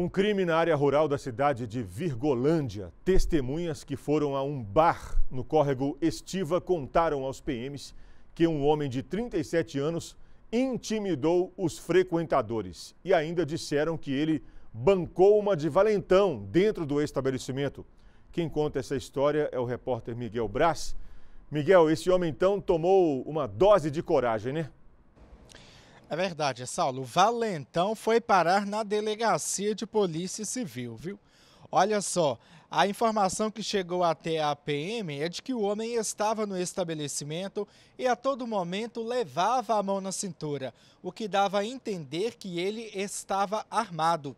Um crime na área rural da cidade de Virgolândia. Testemunhas que foram a um bar no córrego Estiva contaram aos PMs que um homem de 37 anos intimidou os frequentadores e ainda disseram que ele bancou uma de valentão dentro do estabelecimento. Quem conta essa história é o repórter Miguel Brás. Miguel, esse homem então tomou uma dose de coragem, né? É verdade, Saulo. O Valentão foi parar na delegacia de polícia civil, viu? Olha só, a informação que chegou até a PM é de que o homem estava no estabelecimento e a todo momento levava a mão na cintura, o que dava a entender que ele estava armado.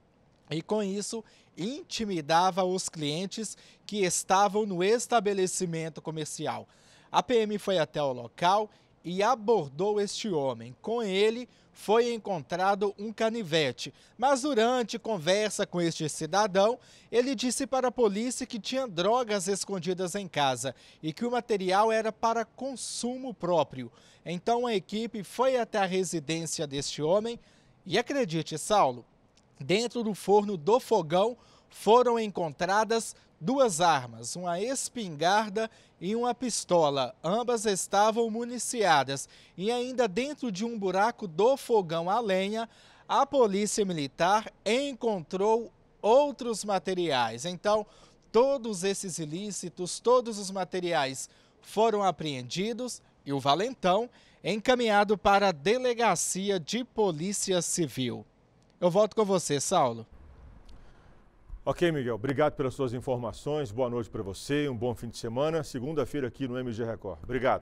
E com isso, intimidava os clientes que estavam no estabelecimento comercial. A PM foi até o local e abordou este homem. Com ele foi encontrado um canivete, mas durante conversa com este cidadão, ele disse para a polícia que tinha drogas escondidas em casa e que o material era para consumo próprio. Então a equipe foi até a residência deste homem e acredite, Saulo, dentro do forno do fogão foram encontradas duas armas, uma espingarda e uma pistola. Ambas estavam municiadas. E ainda dentro de um buraco do fogão a lenha, a polícia militar encontrou outros materiais. Então, todos esses ilícitos, todos os materiais foram apreendidos e o valentão encaminhado para a delegacia de polícia civil. Eu volto com você, Saulo. Ok, Miguel, obrigado pelas suas informações. Boa noite para você, um bom fim de semana. Segunda-feira aqui no MG Record. Obrigado.